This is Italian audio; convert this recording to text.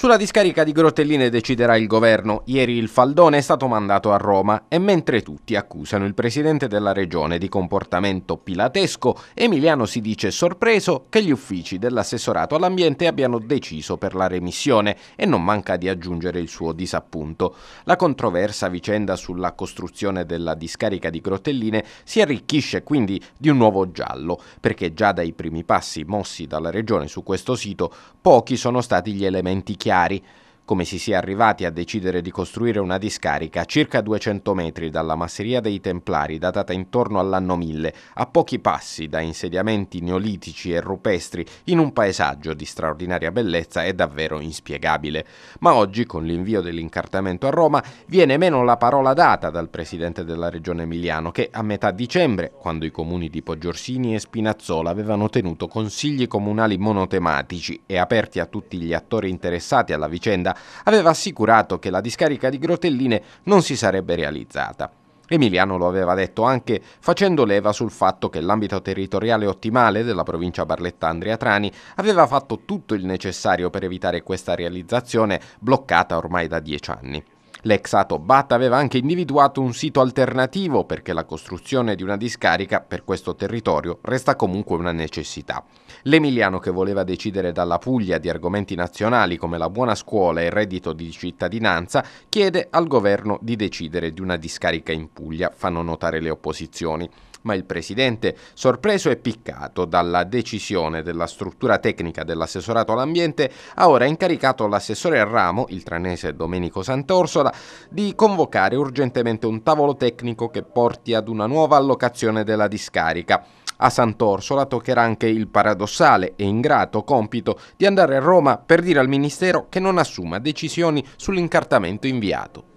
Sulla discarica di Grotelline deciderà il governo. Ieri il faldone è stato mandato a Roma e mentre tutti accusano il presidente della regione di comportamento pilatesco, Emiliano si dice sorpreso che gli uffici dell'assessorato all'ambiente abbiano deciso per la remissione e non manca di aggiungere il suo disappunto. La controversa vicenda sulla costruzione della discarica di Grotelline si arricchisce quindi di un nuovo giallo, perché già dai primi passi mossi dalla regione su questo sito pochi sono stati gli elementi chiari chiari come si sia arrivati a decidere di costruire una discarica a circa 200 metri dalla masseria dei Templari, datata intorno all'anno 1000, a pochi passi da insediamenti neolitici e rupestri, in un paesaggio di straordinaria bellezza, è davvero inspiegabile. Ma oggi, con l'invio dell'incartamento a Roma, viene meno la parola data dal presidente della regione Emiliano, che a metà dicembre, quando i comuni di Poggiorsini e Spinazzola avevano tenuto consigli comunali monotematici e aperti a tutti gli attori interessati alla vicenda, aveva assicurato che la discarica di Grotelline non si sarebbe realizzata. Emiliano lo aveva detto anche facendo leva sul fatto che l'ambito territoriale ottimale della provincia Barletta-Andria-Trani aveva fatto tutto il necessario per evitare questa realizzazione bloccata ormai da dieci anni. L'ex Atobat aveva anche individuato un sito alternativo perché la costruzione di una discarica per questo territorio resta comunque una necessità. L'emiliano che voleva decidere dalla Puglia di argomenti nazionali come la buona scuola e il reddito di cittadinanza chiede al governo di decidere di una discarica in Puglia, fanno notare le opposizioni ma il presidente, sorpreso e piccato dalla decisione della struttura tecnica dell'assessorato all'ambiente, ha ora incaricato l'assessore Ramo, il tranese Domenico Sant'Orsola, di convocare urgentemente un tavolo tecnico che porti ad una nuova allocazione della discarica. A Sant'Orsola toccherà anche il paradossale e ingrato compito di andare a Roma per dire al Ministero che non assuma decisioni sull'incartamento inviato.